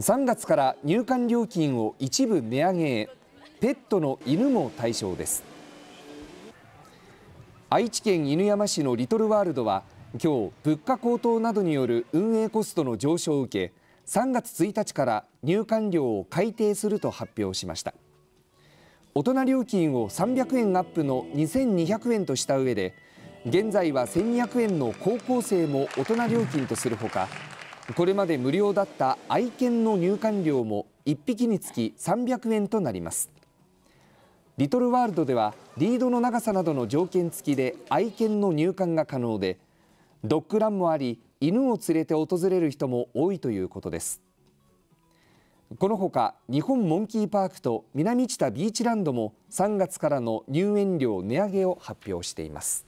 3月から入館料金を一部値上げへペットの犬も対象です愛知県犬山市のリトルワールドは今日物価高騰などによる運営コストの上昇を受け3月1日から入館料を改定すると発表しました大人料金を300円アップの2200円とした上で現在は1200円の高校生も大人料金とするほかこれまで無料だった愛犬の入館料も1匹につき300円となりますリトルワールドではリードの長さなどの条件付きで愛犬の入館が可能でドッグランもあり犬を連れて訪れる人も多いということですこのほか日本モンキーパークと南知多ビーチランドも3月からの入園料値上げを発表しています